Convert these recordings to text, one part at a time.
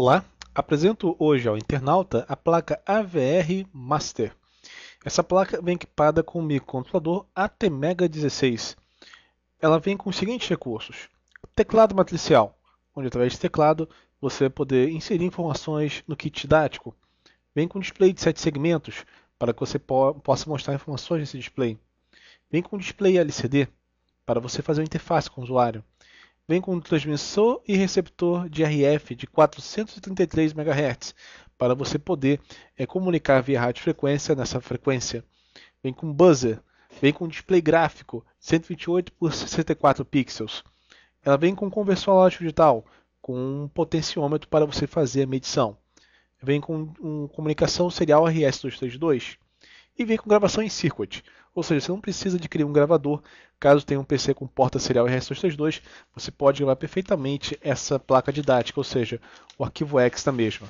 Olá, apresento hoje ao internauta a placa AVR Master. Essa placa vem equipada com o microcontrolador ATmega16. Ela vem com os seguintes recursos: teclado matricial, onde através de teclado você vai poder inserir informações no kit didático. Vem com display de 7 segmentos para que você po possa mostrar informações nesse display. Vem com display LCD para você fazer uma interface com o usuário vem com um transmissor e receptor de RF de 433 MHz para você poder é, comunicar via rádio frequência nessa frequência. Vem com buzzer, vem com display gráfico 128 por 64 pixels. Ela vem com conversor analógico digital, com um potenciômetro para você fazer a medição. Vem com um, comunicação serial RS-232 e vem com gravação em circuit. Ou seja, você não precisa de criar um gravador. Caso tenha um PC com porta serial RS-232, você pode gravar perfeitamente essa placa didática, ou seja, o arquivo X da mesma.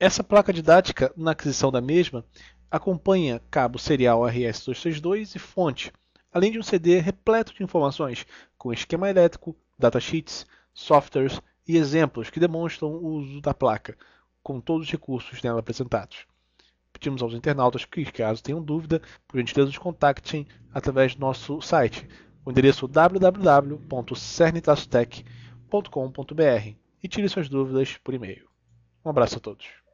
Essa placa didática, na aquisição da mesma, acompanha cabo serial RS-232 e fonte, além de um CD repleto de informações, com esquema elétrico, datasheets, softwares e exemplos que demonstram o uso da placa, com todos os recursos nela apresentados. Pedimos aos internautas que, caso tenham dúvida, por gentileza nos contactem através do nosso site, o endereço www.cernitastech.com.br e tire suas dúvidas por e-mail. Um abraço a todos.